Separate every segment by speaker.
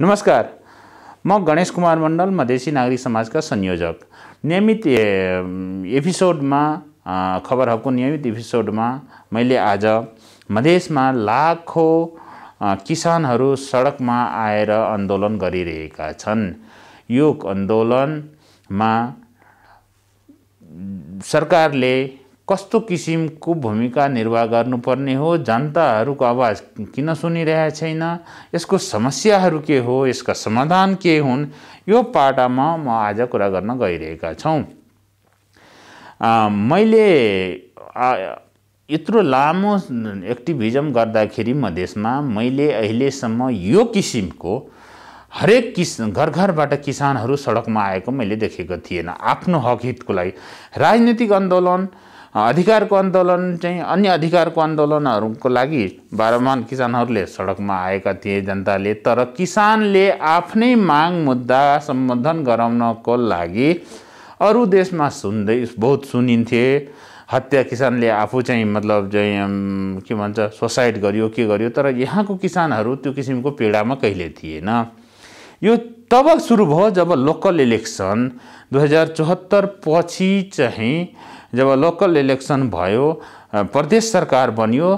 Speaker 1: नमस्कार म गणेश कुमार मण्डल मधेसी नागरिक समाजका संयोजक नियमित एपिसोडमा खबर नियमित एपिसोडमा मैले आज मधेसमा लाखौँ किसानहरू सडकमा आएर आन्दोलन गरिरहेका छन् यो आन्दोलनमा सरकारले कस्तो किसिमको भूमिका निर्वाह गर्नुपर्ने हो जनताहरूको आवाज किन सुनिरहेको छैन यसको समस्याहरू के हो यसका समाधान के हुन् यो पाटामा म आज कुरा गर्न गइरहेका छौँ मैले यत्रो लामो एक्टिभिजम गर्दाखेरि मधेसमा मैले अहिलेसम्म यो किसिमको हरेक किस घर घरबाट किसानहरू सडकमा आएको मैले देखेको थिएन आफ्नो हक हितको लागि राजनीतिक आन्दोलन अधिकारको आन्दोलन चाहिँ अन्य अधिकारको आन्दोलनहरूको लागि बारम्बार किसानहरूले सडकमा आएका थिए जनताले तर किसानले आफ्नै माग मुद्दा सम्बोधन गराउनको लागि अरू देशमा सुन्दै बहुत सुनिन्थे हत्या किसानले आफू चाहिँ मतलब चाहिँ के भन्छ सुसाइड गरियो के गरियो तर यहाँको किसानहरू त्यो किसिमको पीडामा कहिले थिएन यो तब सुरु भयो जब लोकल इलेक्सन दुई हजार चौहत्तर पछि चाहिँ जब लोकल इलेक्सन भयो प्रदेश सरकार बन्यो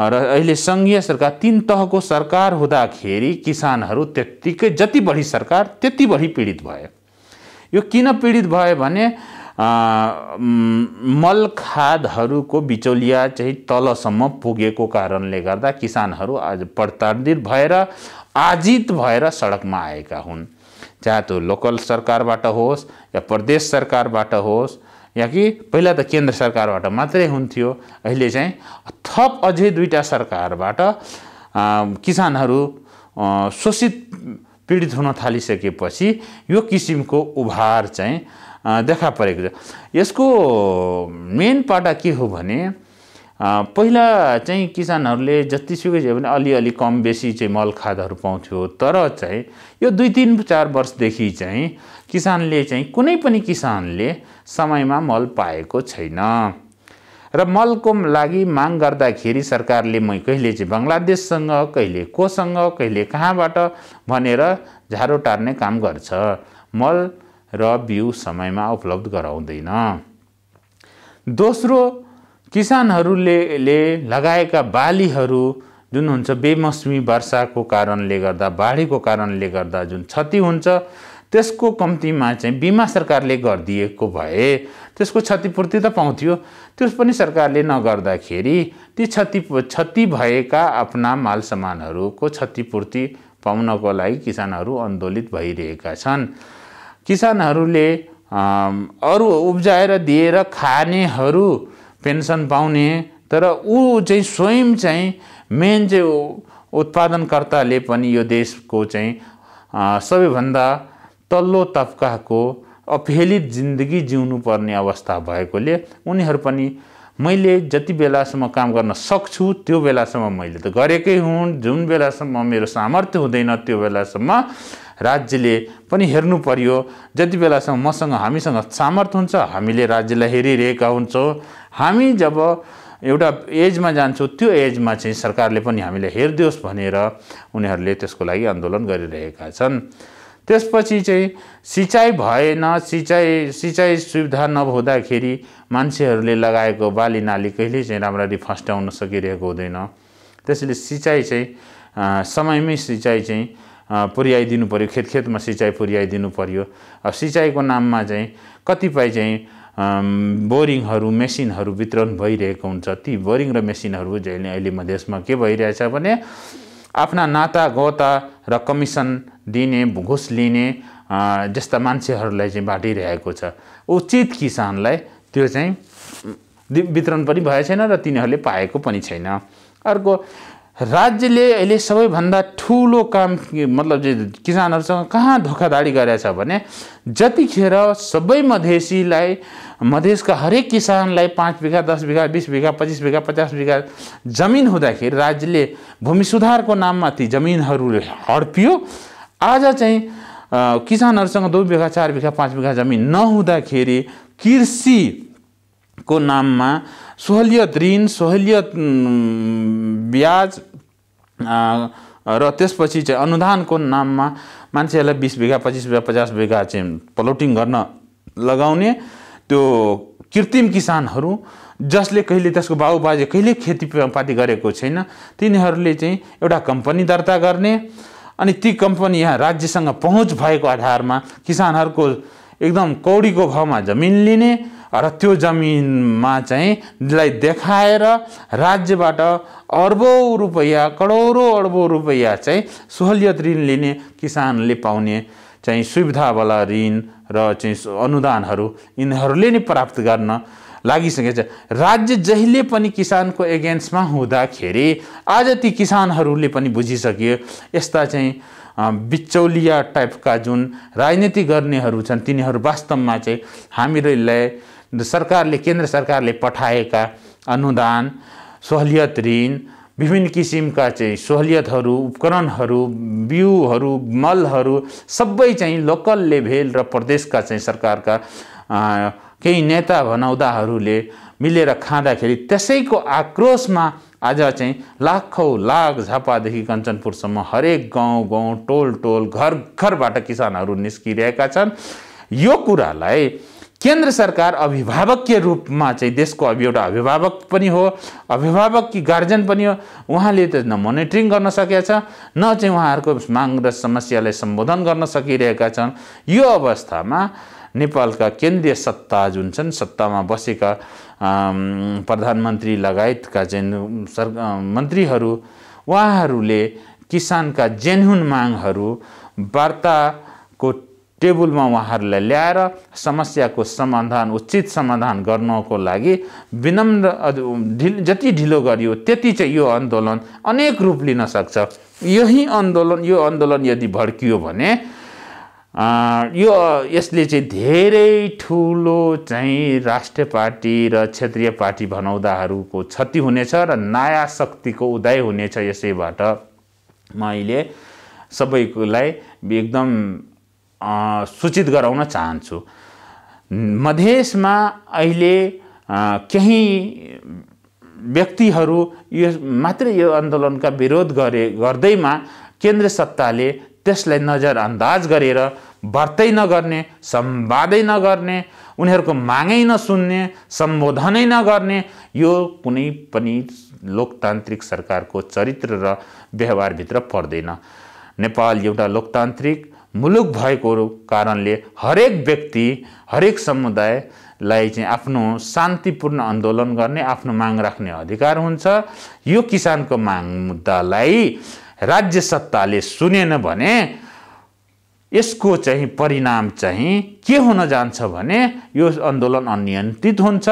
Speaker 1: र अहिले सङ्घीय सरकार तिन तहको सरकार हुँदाखेरि किसानहरू त्यत्तिकै जति बढी सरकार त्यति बढी पीडित भयो यो किन पीडित भयो भने मल खादहरूको बिचौलिया चाहिँ तलसम्म पुगेको कारणले गर्दा किसानहरू आज प्रताडित भएर आजित भएर सडकमा आएका हुन् चाहे त्यो लोकल सरकारबाट होस् या प्रदेश सरकारबाट होस् या कि पहिला त केन्द्र सरकारबाट मात्रै हुन्थ्यो अहिले चाहिँ थप अझै दुईवटा सरकारबाट किसानहरू शोषित पीडित हुन थालिसकेपछि यो किसिमको उभार चाहिँ देखा परेको छ यसको मेन पाटा के हो भने पहिला चाहिँ किसानहरूले जतिसुकै छ भने अलिअलि कम बेसी चाहिँ मल खादहरू पाउँथ्यो तर चाहिँ यो दुई तिन चार वर्षदेखि चाहिँ किसानले चाहिँ कुनै पनि किसानले समयमा मल पाएको छैन र मलको लागि माग गर्दाखेरि सरकारले म कहिले चाहिँ बङ्गलादेशसँग कहिले कोसँग कहिले कहाँबाट भनेर झारो टार्ने काम गर्छ मल र बिउ समयमा उपलब्ध गराउँदैन दोस्रो किसानहरूले लगाएका बालीहरू जुन हुन्छ बेमौसमी वर्षाको कारणले गर्दा बाढीको कारणले गर्दा जुन क्षति हुन्छ त्यसको कम्तीमा चाहिँ बिमा सरकारले गरिदिएको भए त्यसको क्षतिपूर्ति त पाउँथ्यो त्यस पनि सरकारले नगर्दाखेरि ती क्षति क्षति भएका आफ्ना माल सामानहरूको क्षतिपूर्ति पाउनको लागि किसानहरू आन्दोलित भइरहेका छन् किसानहरूले अरू उब्जाएर दिएर खानेहरू पेन्सन पाउने तर ऊ चाहिँ स्वयं चाहिँ मेन चाहिँ उत्पादनकर्ताले पनि यो देशको चाहिँ सबैभन्दा तल्लो तब्काको अफेलित जिन्दगी जिउनु पर्ने अवस्था भएकोले उनीहरू पनि मैले जति बेलासम्म काम गर्न सक्छु त्यो बेलासम्म मैले त गरेकै हुँ जुन बेलासम्म मेरो सामर्थ्य हुँदैन त्यो बेलासम्म राज्यले पनि हेर्नु पर्यो जति बेलासम्म मसँग हामीसँग सामर्थ्य हुन्छ हामीले राज्यलाई हेरिरहेका हुन्छौँ हामी जब एउटा एजमा जान्छौँ त्यो एजमा चाहिँ सरकारले पनि हामीलाई हेरिदियोस् भनेर उनीहरूले त्यसको लागि आन्दोलन गरिरहेका छन् त्यसपछि चाहिँ सिँचाइ भएन सिँचाइ सिँचाइ सुविधा नहुँदाखेरि मान्छेहरूले लगाएको बाली नाली कहिले चाहिँ राम्ररी फस्टाउन सकिरहेको हुँदैन त्यसैले सिँचाइ चाहिँ समयमै सिँचाइ चाहिँ पुर्याइदिनु पऱ्यो खेत खेतमा सिँचाइ पुर्याइदिनु पऱ्यो सिँचाइको नाममा चाहिँ कतिपय चाहिँ बोरिङहरू मेसिनहरू वितरण भइरहेको हुन्छ ती बोरिङ र मेसिनहरू जहिले अहिले मधेसमा के भइरहेछ भने आफ्ना नाता गोता र कमिसन दिने घुस लिने जस्ता मान्छेहरूलाई चाहिँ बाँटिरहेको छ उचित किसानलाई त्यो चाहिँ वितरण पनि भएको छैन र तिनीहरूले पाएको पनि छैन अर्को राज्यले अहिले सबैभन्दा ठुलो काम मतलब किसानहरूसँग कहाँ धोकाधाडी गरेको छ भने जतिखेर सबै मधेसीलाई मधेसका हरेक किसानलाई पाँच बिघा दस बिघा बिस बिघा पच्चिस बिघा पचास बिघा जमिन हुँदाखेरि राज्यले भूमि सुधारको नाममा ती जमिनहरू हड्पियो आज चाहिँ किसानहरूसँग दुई बिघा चार बिघा पाँच बिघा जमिन नहुँदाखेरि कृषिको नाममा सहुलियत ऋण सहुलियत ब्याज र त्यसपछि चाहिँ अनुदानको नाममा मान्छेहरूलाई बिस बिघा पच्चिस बिघा पचास बिघा चाहिँ प्लटिङ गर्न लगाउने त्यो कृत्रिम किसानहरू जसले कहिले त्यसको बाजे कहिले खेतीपाती गरेको छैन तिनीहरूले चाहिँ एउटा कम्पनी दर्ता गर्ने अनि ती कम्पनी यहाँ राज्यसँग पहुँच भएको आधारमा किसानहरूको एकदम कौडीको भावमा जमिन लिने र त्यो जमिनमा चाहिँ लाई देखाएर राज्यबाट अर्बौँ रुपैयाँ करोडौँ अर्बौँ रुपैयाँ चाहिँ सहुलियत ऋण लिने किसानले पाउने चाहिँ सुविधावाला ऋण र चाहिँ अनुदानहरू यिनीहरूले नै प्राप्त गर्न लागिसकेछ राज्य जहिले पनि किसानको एगेन्स्टमा हुँदाखेरि आज ती किसानहरूले पनि बुझिसक्यो यस्ता चाहिँ बिचौलिया टाइपका जुन राजनीति गर्नेहरू छन् तिनीहरू वास्तवमा चाहिँ हामीहरूलाई सरकारले केन्द्र सरकारले पठाएका अनुदान सहुलियत ऋण विभिन्न किसिमका चाहिँ सहुलियतहरू उपकरणहरू बिउहरू मलहरू सबै चाहिँ लोकल लेभेल र प्रदेशका चाहिँ सरकारका केही नेता भनाउँदाहरूले मिलेर खाँदाखेरि त्यसैको आक्रोशमा आज चाहिँ लाखौँ लाख झापादेखि कञ्चनपुरसम्म हरेक गाउँ गाउँ टोल टोल घर घरबाट किसानहरू निस्किरहेका छन् यो कुरालाई केन्द्र सरकार अभिभावकीय रूपमा चाहिँ देशको अब एउटा अभिभावक पनि हो अभिभावक कि गार्जेन पनि हो उहाँले त न मोनिटरिङ गर्न सकेका छन् न चाहिँ उहाँहरूको माग र समस्यालाई सम्बोधन गर्न सकिरहेका छन् यो अवस्थामा नेपालका केन्द्रीय सत्ता जुन छन् सत्तामा बसेका प्रधानमन्त्री लगायतका जेन सर मन्त्रीहरू उहाँहरूले किसानका जेन्युन मागहरू वार्ताको टेबलमा उहाँहरूलाई ल्याएर समस्याको समाधान उचित समाधान गर्नको लागि विनम्र ढिल जति ढिलो गरियो त्यति चाहिँ यो आन्दोलन अनेक रूप लिन सक्छ यही आन्दोलन यो आन्दोलन यदि भड्कियो भने यो यसले चाहिँ धेरै ठुलो चाहिँ राष्ट्रिय पार्टी र क्षेत्रीय पार्टी भनाउँदाहरूको क्षति हुनेछ र नयाँ शक्तिको उदय हुनेछ यसैबाट म अहिले सबैलाई एकदम सूचित गराउन चाहन्छु मधेसमा अहिले केही व्यक्तिहरू यो मात्रै यो आन्दोलनका विरोध गरे गर्दैमा केन्द्र सत्ताले त्यसलाई नजरअन्दाज गरेर व्रतै नगर्ने संवादै नगर्ने उनीहरूको मागै नसुन्ने सम्बोधनै नगर्ने यो कुनै पनि लोकतान्त्रिक सरकारको चरित्र र व्यवहारभित्र पर्दैन नेपाल एउटा लोकतान्त्रिक मुलुक भएको कारणले हरेक व्यक्ति हरेक समुदायलाई चाहिँ आफ्नो शान्तिपूर्ण आन्दोलन गर्ने आफ्नो माग राख्ने अधिकार हुन्छ यो किसानको माग मुद्दालाई राज्य सत्ताले सुनेन भने यसको चाहिँ परिणाम चाहिँ के हुन जान्छ भने यो आन्दोलन अनियन्त्रित हुन्छ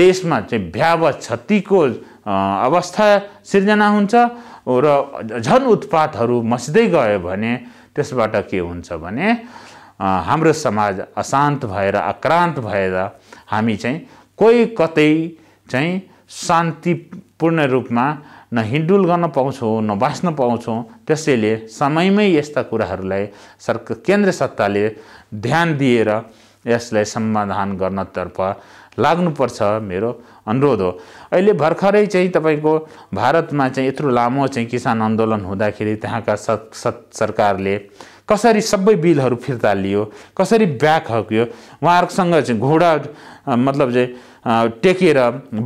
Speaker 1: देशमा चाहिँ भ्याव क्षतिको अवस्था सिर्जना हुन्छ र झन उत्पातहरू मस्दै गयो भने त्यसबाट के हुन्छ भने हाम्रो समाज अशान्त भएर आक्रान्त भएर हामी चाहिँ कोही कतै चाहिँ शान्तिपूर्ण रूपमा न हिँडुल गर्न पाउँछौँ न बाँच्न पाउँछौँ त्यसैले समयमै यस्ता कुराहरूलाई सरकार केन्द्र सत्ताले ध्यान दिएर यसलाई समाधान गर्नतर्फ लाग्नुपर्छ मेरो अनुरोध हो अहिले भर्खरै चाहिँ तपाईँको भारतमा चाहिँ यत्रो लामो चाहिँ किसान आन्दोलन हुँदाखेरि त्यहाँका स सरकारले कसरी सबै बिलहरू फिर्ता लियो कसरी ब्याक हक्यो उहाँहरूसँग चाहिँ घोडा मतलब चाहिँ टेकेर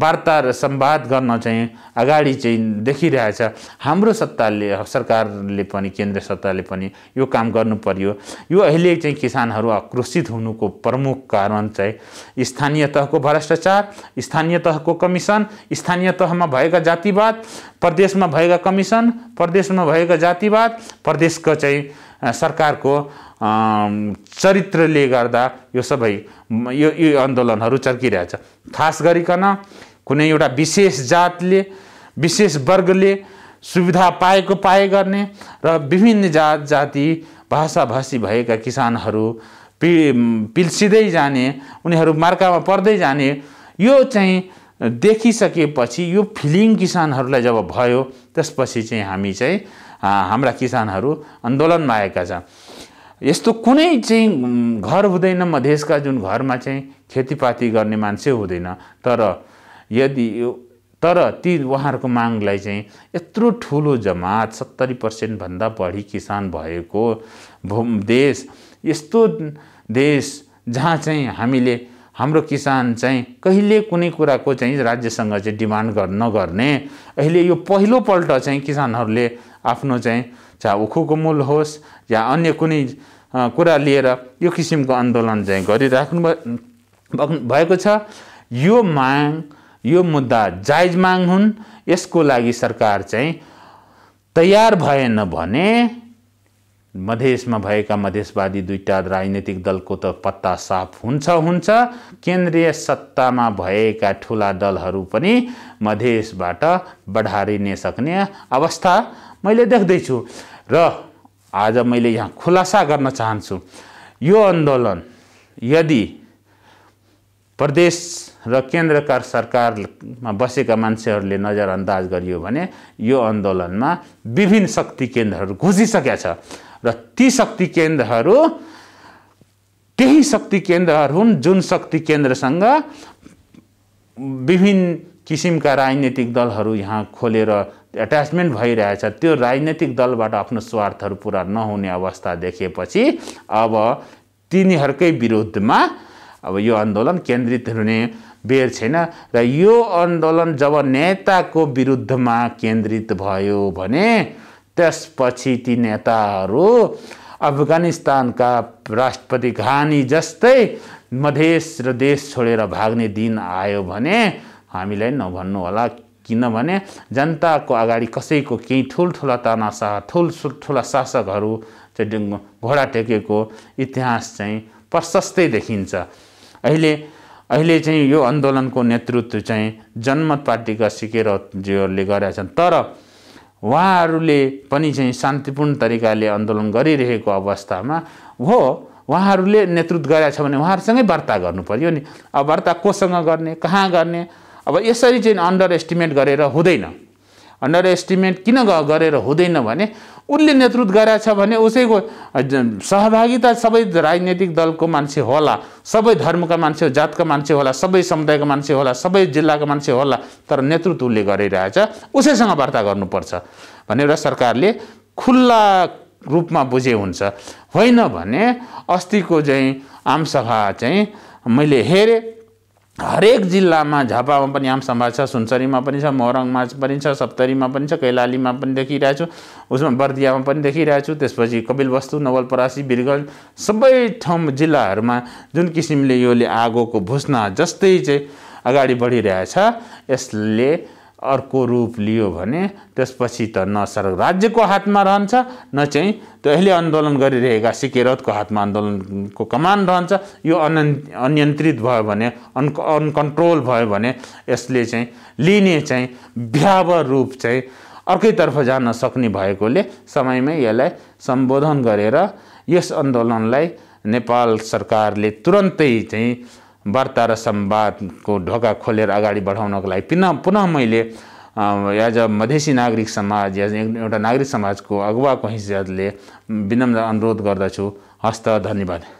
Speaker 1: वार्ता र सम्वाद गर्न चाहिँ अगाडि चाहिँ देखिरहेछ हाम्रो सत्ताले सरकारले पनि केन्द्र सत्ताले पनि यो काम गर्नु पर्यो यो अहिले चाहिँ किसानहरू आक्रोशित हुनुको प्रमुख कारण चाहिँ स्थानीय तहको भ्रष्टाचार स्थानीय तहको कमिसन स्थानीय तहमा भएका जातिवाद प्रदेशमा भएका कमिसन प्रदेशमा भएका जातिवाद प्रदेशको चाहिँ सरकारको चरित्रले गर्दा यो सबै यो यो आन्दोलनहरू चर्किरहेछ खास गरिकन कुनै एउटा विशेष जातले विशेष वर्गले सुविधा पाएको पाए गर्ने र विभिन्न जात जाति भाषाभाषी भएका किसानहरू पि पिल्सिँदै जाने उनीहरू मार्कामा पर्दै जाने यो चाहिँ देखिसकेपछि यो फिलिङ किसानहरूलाई जब भयो त्यसपछि चाहिँ हामी चाहिँ हाम्रा किसानहरू आन्दोलनमा आएका छन् यस्तो कुनै चाहिँ घर हुँदैन मधेसका जुन घरमा चाहिँ खेतीपाती गर्ने मान्छे हुँदैन तर यदि तर ती उहाँहरूको मागलाई चाहिँ यत्रो ठुलो जमात सत्तरी पर्सेन्टभन्दा बढी किसान भएको देश यस्तो देश जहाँ चाहिँ हामीले हाम्रो किसान चाहिँ कहिले कुनै कुराको चाहिँ राज्यसँग चाहिँ डिमान्ड नगर्ने अहिले यो पहिलोपल्ट चाहिँ किसानहरूले आफ्नो चाहिँ चाहे उखुको मूल होस् या अन्य कुनै कुरा लिएर यो किसिमको आन्दोलन चाहिँ गरिराख्नु भएको छ यो माग यो मुद्दा जायज माग हुन् यसको लागि सरकार चाहिँ तयार भएन भने मधेसमा भएका मधेसवादी दुईवटा राजनीतिक दलको त पत्ता साफ हुन्छ हुन्छ केन्द्रीय सत्तामा भएका ठुला दलहरू पनि मधेसबाट बढारिने सक्ने अवस्था मैले देख्दैछु र आज मैले यहाँ खुलासा गर्न चाहन्छु यो आन्दोलन यदि प्रदेश र केन्द्रका सरकारमा बसेका मान्छेहरूले नजरअन्दाज गरियो भने यो आन्दोलनमा विभिन्न शक्ति केन्द्रहरू घुसिसकेका छ र ती शक्ति केन्द्रहरू केही शक्ति केन्द्रहरू हुन् जुन शक्ति केन्द्रसँग विभिन्न किसिमका राजनैतिक दलहरू यहाँ खोलेर एट्याचमेन्ट भइरहेछ त्यो राजनैतिक दलबाट आफ्नो स्वार्थहरू पुरा नहुने अवस्था देखेपछि अब तिनीहरूकै विरुद्धमा अब यो आन्दोलन केन्द्रित हुने बेर छैन र यो आन्दोलन जब नेताको विरुद्धमा केन्द्रित भयो भने त्यसपछि ती नेताहरू अफगानिस्तानका राष्ट्रपति घानी जस्तै मधेस र देश छोडेर भाग्ने दिन आयो भने हामीलाई नभन्नुहोला किनभने जनताको अगाडि कसैको केही ठुल्ठुला तानासा ठुल ठुला शासकहरू चाहिँ घोडा टेकेको इतिहास चाहिँ प्रशस्तै देखिन्छ अहिले अहिले चाहिँ यो आन्दोलनको नेतृत्व चाहिँ जनमत पार्टीका सिकेरजीहरूले गरेका छन् तर उहाँहरूले पनि चाहिँ शान्तिपूर्ण तरिकाले आन्दोलन गरिरहेको अवस्थामा हो उहाँहरूले नेतृत्व गरेका छ भने उहाँहरूसँगै वार्ता गर्नु पऱ्यो नि अब वार्ता कोसँग गर्ने कहाँ गर्ने अब यसरी चाहिँ अन्डर एस्टिमेट गरेर हुँदैन अन्डर एस्टिमेट किन गरेर हुँदैन भने उसले नेतृत्व गराएको छ भने उसैको सहभागिता सबै राजनैतिक दलको मान्छे होला सबै धर्मका मान्छे हो जातका मान्छे होला सबै समुदायका मान्छे होला सबै जिल्लाका मान्छे होला तर नेतृत्व उसले गरिरहेछ उसैसँग वार्ता गर्नुपर्छ भनेर सरकारले खुल्ला रूपमा बुझे हुन्छ होइन भने अस्तिको चाहिँ आमसभा चाहिँ मैले हेरेँ हरेक जिल्लामा झापामा पनि आम समाज छ सुनसरीमा पनि छ मोरङमा पनि छ सप्तरीमा पनि छ कैलालीमा पनि देखिरहेछु उसमा बर्दियामा पनि देखिरहेछु त्यसपछि कपिल वस्तु नवलपरासी वीरगञ्ज सबै ठाउँ जिल्लाहरूमा जुन किसिमले योले आगोको भुस्ना जस्तै चाहिँ अगाडि बढिरहेछ यसले अर्को रूप लियो भने त्यसपछि त न सर राज्यको हातमा रहन्छ न चाहिँ त्यो अहिले आन्दोलन गरिरहेका सिकेरतको हातमा आन्दोलनको कमान रहन्छ यो अन अनियन्त्रित भयो भने अनकन्ट्रोल भयो भने यसले चाहिँ लिने चाहिँ भ्यावर रूप चाहिँ अर्कैतर्फ जान सक्ने भएकोले समयमै यसलाई सम्बोधन गरेर यस आन्दोलनलाई नेपाल सरकारले तुरन्तै चाहिँ वार्ता र सम्वादको ढोका खोलेर अगाडि बढाउनको लागि पुनः पुनः मैले एज अ मधेसी नागरिक समाज या एउटा नागरिक समाजको अगुवाको हैसियतले विनम्र अनुरोध गर्दछु हस्त धन्यवाद